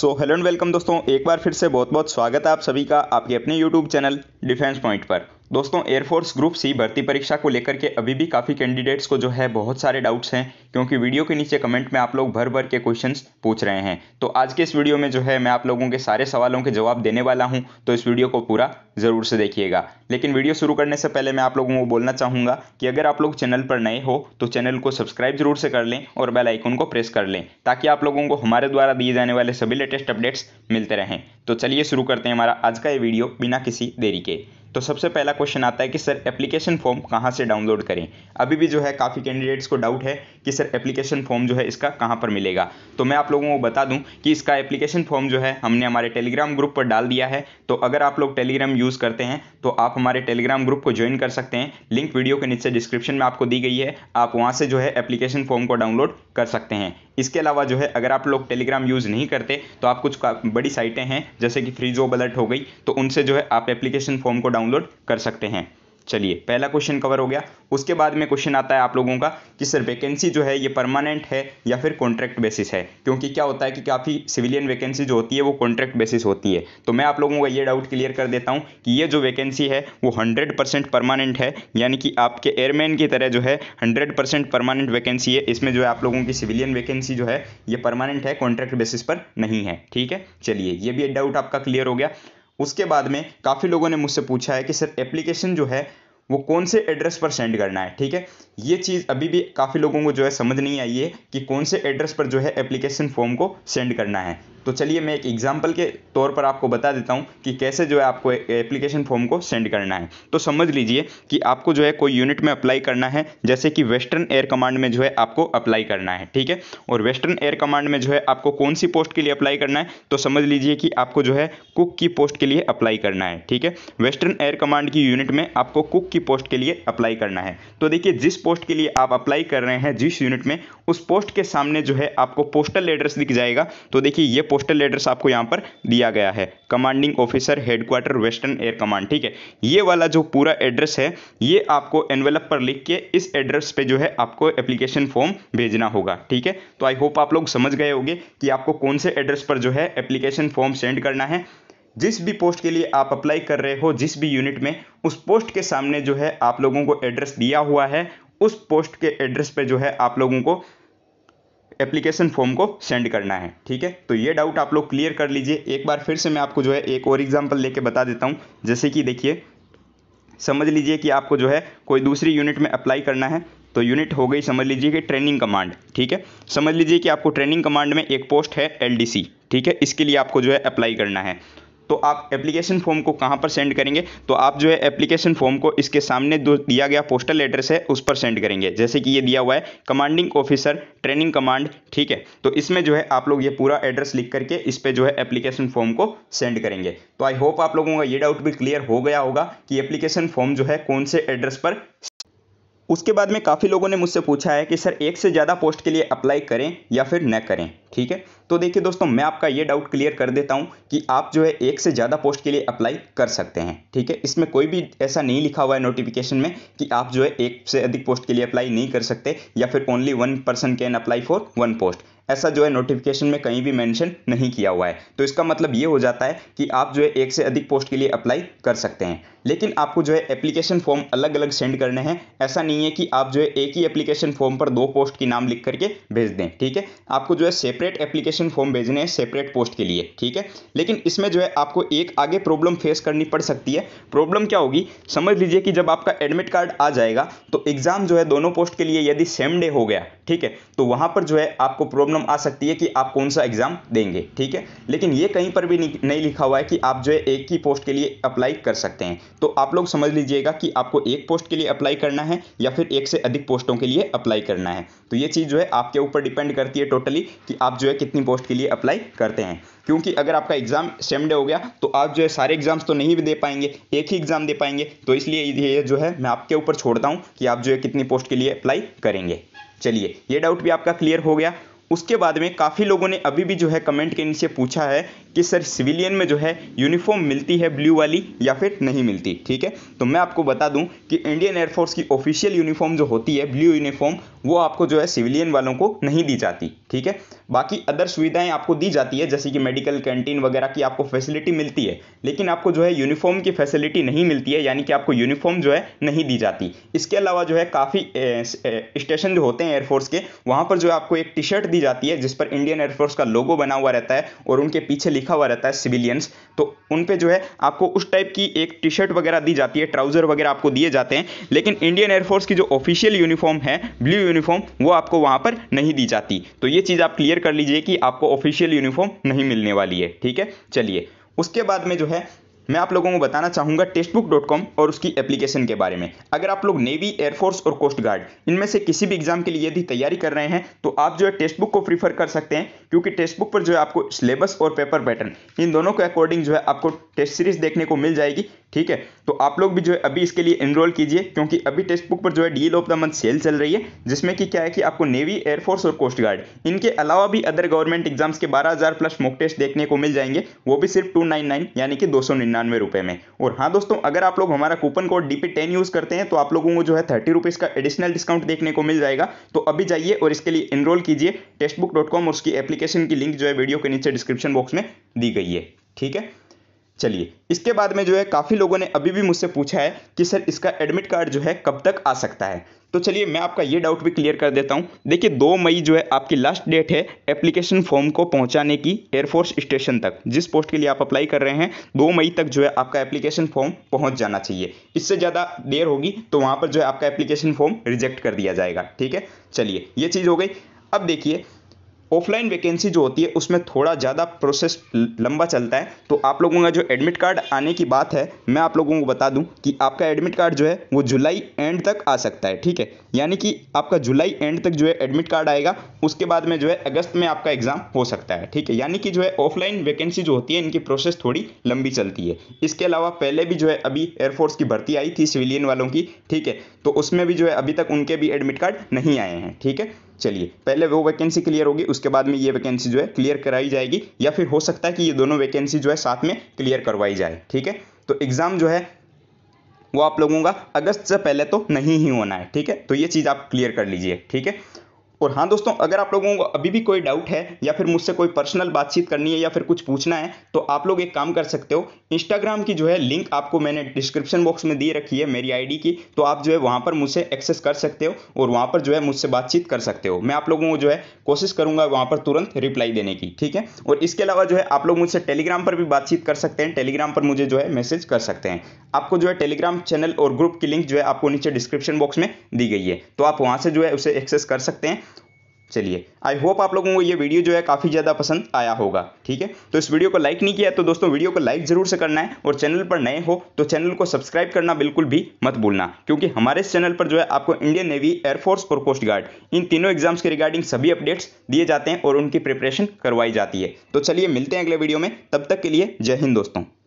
so hello and welcome दोस्तों एक बार फिर से बहुत बहुत स्वागत है आप सभी का आपके अपने यूट्यूब चैनल डिफेंस पॉइंट पर दोस्तों एयरफोर्स ग्रुप सी भर्ती परीक्षा को लेकर के अभी भी काफ़ी कैंडिडेट्स को जो है बहुत सारे डाउट्स हैं क्योंकि वीडियो के नीचे कमेंट में आप लोग भर भर के क्वेश्चंस पूछ रहे हैं तो आज के इस वीडियो में जो है मैं आप लोगों के सारे सवालों के जवाब देने वाला हूं तो इस वीडियो को पूरा ज़रूर से देखिएगा लेकिन वीडियो शुरू करने से पहले मैं आप लोगों को बोलना चाहूँगा कि अगर आप लोग चैनल पर नए हो तो चैनल को सब्सक्राइब जरूर से कर लें और बेल आइकन को प्रेस कर लें ताकि आप लोगों को हमारे द्वारा दिए जाने वाले सभी लेटेस्ट अपडेट्स मिलते रहें तो चलिए शुरू करते हैं हमारा आज का ये वीडियो बिना किसी देरी के तो सबसे पहला क्वेश्चन आता है कि सर एप्लीकेशन फॉर्म कहाँ से डाउनलोड करें अभी भी जो है काफ़ी कैंडिडेट्स को डाउट है कि सर एप्लीकेशन फॉर्म जो है इसका कहाँ पर मिलेगा तो मैं आप लोगों को बता दूं कि इसका एप्लीकेशन फॉर्म जो है हमने हमारे टेलीग्राम ग्रुप पर डाल दिया है तो अगर आप लोग टेलीग्राम यूज़ करते हैं तो आप हमारे टेलीग्राम ग्रुप को ज्वाइन कर सकते हैं लिंक वीडियो के नीचे डिस्क्रिप्शन में आपको दी गई है आप वहाँ से जो है एप्लीकेशन फॉर्म को डाउनलोड कर सकते हैं इसके अलावा जो है अगर आप लोग टेलीग्राम यूज़ नहीं करते तो आप कुछ बड़ी साइटें हैं जैसे कि फ्रीजो बलट हो गई तो उनसे जो है आप एप्लीकेशन फॉर्म को डाउन डाउनलोड कर सकते हैं चलिए पहला क्वेश्चन कवर हो गया उसके बाद में क्वेश्चन आता है आप लोगों का कि सर वैकेंसी जो है ये परमानेंट है या फिर कॉन्ट्रैक्ट बेसिस है क्योंकि क्या होता है कि काफ़ी सिविलियन वैकेंसी जो होती है वो कॉन्ट्रैक्ट बेसिस होती है तो मैं आप लोगों का ये डाउट क्लियर कर देता हूँ कि ये जो वैकेंसी है वो हंड्रेड परमानेंट है यानी कि आपके एयरमैन की तरह जो है हंड्रेड परमानेंट वैकेंसी है इसमें जो है आप लोगों की सिविलियन वैकेंसी जो है ये परमानेंट है कॉन्ट्रैक्ट बेसिस पर नहीं है ठीक है चलिए ये भी डाउट आपका क्लियर हो गया उसके बाद में काफ़ी लोगों ने मुझसे पूछा है कि सर एप्लीकेशन जो है वो कौन से एड्रेस पर सेंड करना है ठीक है ये चीज़ अभी भी काफ़ी लोगों को जो है समझ नहीं आई है कि कौन से एड्रेस पर जो है एप्लीकेशन फॉर्म को सेंड करना है तो चलिए मैं एक एग्जाम्पल के तौर पर आपको बता देता हूँ कि कैसे जो है आपको एप्लीकेशन फॉर्म को सेंड करना है तो समझ लीजिए कि आपको जो है कोई यूनिट में अप्लाई करना है जैसे कि वेस्टर्न एयर कमांड में जो है आपको अप्लाई करना है ठीक है और वेस्टर्न एयर कमांड में जो है आपको कौन सी पोस्ट के लिए अप्लाई करना है तो समझ लीजिए कि आपको जो है कुक की पोस्ट के लिए अप्लाई करना है ठीक है वेस्टर्न एयर कमांड की यूनिट में आपको कुक की पोस्ट के लिए अप्लाई करना है तो देखिए जिस पोस्ट के लिए आप अप्लाई कर रहे हैं जिस यूनिट में उस पोस्ट के सामने जो है आपको पोस्टल एड्रेस दिख जाएगा तो देखिए ये पोस्टल लेटर्स आपको यहाँ पर दिया गया है commanding officer headquarter western air command ठीक है ये वाला जो पूरा एड्रेस है ये आपको एनवेलप पर लिख के इस एड्रेस पे जो है आपको एप्लीकेशन फॉर्म भेजना होगा ठीक है तो आई होप आप लोग समझ गए होंगे कि आपको कौन से एड्रेस पर जो है एप्लीकेशन फॉर्म सेंड करना है जिस भी पोस्ट के लिए आप अप्लाई कर रहे हो जिस भी यूनिट में उस पोस्ट के सामने जो है आप लोगों को एड्रेस दिया हुआ है उस पोस्ट के एड्रेस पे जो है आप लोगों को एप्लीकेशन फॉर्म को सेंड करना है ठीक है तो ये डाउट आप लोग क्लियर कर लीजिए एक बार फिर से मैं आपको जो है एक और एग्जाम्पल लेके बता देता हूँ जैसे कि देखिए समझ लीजिए कि आपको जो है कोई दूसरी यूनिट में अप्लाई करना है तो यूनिट हो गई समझ लीजिए कि ट्रेनिंग कमांड ठीक है समझ लीजिए कि आपको ट्रेनिंग कमांड में एक पोस्ट है एल ठीक है इसके लिए आपको जो है अप्लाई करना है तो आप एप्लीकेशन फॉर्म को कहाँ पर सेंड करेंगे तो आप जो है एप्लीकेशन फॉर्म को इसके सामने जो दिया गया पोस्टल एड्रेस है उस पर सेंड करेंगे जैसे कि ये दिया हुआ है कमांडिंग ऑफिसर ट्रेनिंग कमांड ठीक है तो इसमें जो है आप लोग ये पूरा एड्रेस लिख करके इस पर जो है एप्लीकेशन फॉर्म को सेंड करेंगे तो आई होप आप लोगों का ये डाउट भी क्लियर हो गया होगा कि एप्लीकेशन फॉर्म जो है कौन से एड्रेस पर उसके बाद में काफ़ी लोगों ने मुझसे पूछा है कि सर एक से ज़्यादा पोस्ट के लिए अप्लाई करें या फिर न करें ठीक है तो देखिए दोस्तों मैं आपका ये डाउट क्लियर कर देता हूँ कि आप जो है एक से ज़्यादा पोस्ट के लिए अप्लाई कर सकते हैं ठीक है इसमें कोई भी ऐसा नहीं लिखा हुआ है नोटिफिकेशन में कि आप जो है एक से अधिक पोस्ट के लिए अप्लाई नहीं कर सकते या फिर only one person can apply for one post ऐसा जो है नोटिफिकेशन में कहीं भी मेंशन नहीं किया हुआ है तो इसका मतलब ये हो जाता है कि आप जो है एक से अधिक पोस्ट के लिए अप्लाई कर सकते हैं लेकिन आपको जो है एप्लीकेशन फॉर्म अलग अलग सेंड करने हैं ऐसा नहीं है कि आप जो है एक ही एप्लीकेशन फॉर्म पर दो पोस्ट की नाम लिख करके भेज दें ठीक है आपको जो है सेपरेट एप्लीकेशन फॉर्म भेजने हैं सेपरेट पोस्ट के लिए ठीक है लेकिन इसमें जो है आपको एक आगे प्रॉब्लम फेस करनी पड़ सकती है प्रॉब्लम क्या होगी समझ लीजिए कि जब आपका एडमिट कार्ड आ जाएगा तो एग्ज़ाम जो है दोनों पोस्ट के लिए यदि सेम डे हो गया ठीक है तो वहां पर जो है आपको प्रॉब्लम आ सकती है कि आप कौन सा एग्ज़ाम देंगे ठीक है लेकिन ये कहीं पर भी नहीं लिखा हुआ है कि आप जो है एक ही पोस्ट के लिए अप्लाई कर सकते हैं तो आप लोग समझ लीजिएगा कि आपको एक पोस्ट के लिए अप्लाई करना है या फिर एक से अधिक पोस्टों के लिए अप्लाई करना है तो ये चीज़ जो है आपके ऊपर डिपेंड करती है टोटली कि आप जो है कितनी पोस्ट के लिए अप्लाई करते हैं क्योंकि अगर आपका एग्ज़ाम सेम डे हो गया तो आप जो है सारे एग्ज़ाम्स तो नहीं भी दे पाएंगे एक ही एग्ज़ाम दे पाएंगे तो इसलिए ये जो है मैं आपके ऊपर छोड़ता हूँ कि आप जो है कितनी पोस्ट के लिए अप्लाई करेंगे चलिए ये डाउट भी आपका क्लियर हो गया उसके बाद में काफ़ी लोगों ने अभी भी जो है कमेंट के नीचे पूछा है कि सर सिविलियन में जो है यूनिफॉर्म मिलती है ब्लू वाली या फिर नहीं मिलती ठीक है तो मैं आपको बता दूं कि इंडियन एयरफोर्स की ऑफिशियल यूनिफॉर्म जो होती है ब्लू यूनिफॉर्म वो आपको जो है सिविलियन वालों को नहीं दी जाती ठीक है बाकी अदर सुविधाएं आपको दी जाती है जैसे कि मेडिकल कैंटीन वगैरह की आपको फैसिलिटी मिलती है लेकिन आपको जो है यूनिफॉर्म की फैसिलिटी नहीं मिलती है यानी कि आपको यूनिफॉर्म जो है नहीं दी जाती इसके अलावा जो है काफ़ी स्टेशन जो होते हैं एयरफोर्स के वहाँ पर जो है आपको एक टी शर्ट दी जाती है जिस पर इंडियन एयरफोर्स का लोगो बना हुआ रहता है और उनके पीछे लिखा हुआ रहता है सिविलियंस तो उन पे जो है आपको उस टाइप की एक टी शर्ट वगैरह दी जाती है ट्राउज़र वगैरह आपको दिए जाते हैं लेकिन इंडियन एयरफोर्स की जो ऑफिशियल यूनिफॉर्म है ब्लू यूनिफॉर्म वो आपको वहां पर नहीं दी जाती तो ये चीज़ आप क्लियर कर लीजिए कि आपको ऑफिशियल यूनिफॉर्म नहीं मिलने वाली है ठीक है चलिए उसके बाद में जो है मैं आप लोगों को बताना चाहूँगा टेस्ट बुक डॉट कॉम और उसकी एप्लीकेशन के बारे में अगर आप लोग नेवी एयरफोर्स और कोस्ट गार्ड इनमें से किसी भी एग्जाम के लिए यदि तैयारी कर रहे हैं तो आप जो है टेक्स्ट बुक को प्रीफर कर सकते हैं क्योंकि टेक्स्ट बुक पर जो है आपको सिलेबस और पेपर पैटर्न इन दोनों के अकॉर्डिंग जो है आपको टेस्ट सीरीज देखने को मिल जाएगी ठीक है तो आप लोग भी जो है अभी इसके लिए एनरोल कीजिए क्योंकि अभी टेक्स्ट बुक पर जो है deal of the month sale चल रही है जिसमें कि क्या है कि आपको नेवी एयरफोर्स और कोस्ट गार्ड इनके अलावा भी अदर गवर्नमेंट एग्जाम्स के 12000 प्लस मॉक टेस्ट देखने को मिल जाएंगे वो भी सिर्फ 299 यानी कि दो रुपए में और हाँ दोस्तों अगर आप लोग हमारा coupon code D P use करते हैं तो आप लोगों को जो है थर्टी रुपीज़ का एडिशनल डिस्काउंट देखने को मिल जाएगा तो अभी जाइए और इसके लिए एनरोल कीजिए टेक्स्ट डॉट कॉम और उसकी एप्लीकेशन की लिंक जो है वीडियो के नीचे डिस्क्रिप्शन बॉक्स में दी गई है ठीक है चलिए इसके बाद में जो है काफ़ी लोगों ने अभी भी मुझसे पूछा है कि सर इसका एडमिट कार्ड जो है कब तक आ सकता है तो चलिए मैं आपका ये डाउट भी क्लियर कर देता हूँ देखिए दो मई जो है आपकी लास्ट डेट है एप्लीकेशन फॉर्म को पहुँचाने की एयरफोर्स स्टेशन तक जिस पोस्ट के लिए आप अप्लाई कर रहे हैं दो मई तक जो है आपका एप्लीकेशन फॉर्म पहुँच जाना चाहिए इससे ज़्यादा देर होगी तो वहाँ पर जो है आपका एप्लीकेशन फॉर्म रिजेक्ट कर दिया जाएगा ठीक है चलिए ये चीज़ हो गई अब देखिए ऑफलाइन वैकेंसी जो होती है उसमें थोड़ा ज़्यादा प्रोसेस लंबा चलता है तो आप लोगों का जो एडमिट कार्ड आने की बात है मैं आप लोगों को बता दूं कि आपका एडमिट कार्ड जो है वो जुलाई एंड तक आ सकता है ठीक है यानी कि आपका जुलाई एंड तक जो है एडमिट कार्ड आएगा उसके बाद में जो है अगस्त में आपका एग्जाम हो सकता है ठीक है यानी कि जो है ऑफलाइन वैकेंसी जो होती है इनकी प्रोसेस थोड़ी लंबी चलती है इसके अलावा पहले भी जो है अभी एयरफोर्स की भर्ती आई थी सिविलियन वालों की ठीक है तो उसमें भी जो है अभी तक उनके भी एडमिट कार्ड नहीं आए हैं ठीक है चलिए पहले वो वैकेंसी क्लियर होगी उसके बाद में ये वैकेंसी जो है क्लियर कराई जाएगी या फिर हो सकता है कि ये दोनों वैकेंसी जो है साथ में क्लियर करवाई जाए ठीक है तो एग्ज़ाम जो है वो आप लोगों का अगस्त से पहले तो नहीं ही होना है ठीक है तो ये चीज़ आप क्लियर कर लीजिए ठीक है और हाँ दोस्तों अगर आप लोगों को अभी भी कोई डाउट है या फिर मुझसे कोई पर्सनल बातचीत करनी है या फिर कुछ पूछना है तो आप लोग एक काम कर सकते हो इंस्टाग्राम की जो है लिंक आपको मैंने डिस्क्रिप्शन बॉक्स में दी रखी है मेरी आई की तो आप जो है वहाँ पर मुझसे एक्सेस कर सकते हो और वहाँ पर जो है मुझसे बातचीत कर सकते हो मैं आप लोगों को जो है कोशिश करूँगा वहाँ पर तुरंत रिप्लाई देने की ठीक है और इसके अलावा जो है आप लोग मुझसे टेलीग्राम पर भी बातचीत कर सकते हैं टेलीग्राम पर मुझे जो है मैसेज कर सकते हैं आपको जो है टेलीग्राम चैनल और ग्रुप की लिंक जो है आपको नीचे डिस्क्रिप्शन बॉक्स में दी गई है तो आप वहाँ से जो है उसे एक्सेस कर सकते हैं चलिए आई होप आप लोगों को ये वीडियो जो है काफ़ी ज़्यादा पसंद आया होगा ठीक है तो इस वीडियो को लाइक नहीं किया तो दोस्तों वीडियो को लाइक ज़रूर से करना है और चैनल पर नए हो तो चैनल को सब्सक्राइब करना बिल्कुल भी मत भूलना क्योंकि हमारे इस चैनल पर जो है आपको इंडियन नेवी एयरफोर्स और कोस्ट गार्ड इन तीनों एग्जाम्स के रिगार्डिंग सभी अपडेट्स दिए जाते हैं और उनकी प्रिपरेशन करवाई जाती है तो चलिए मिलते हैं अगले वीडियो में तब तक के लिए जय हिंद दोस्तों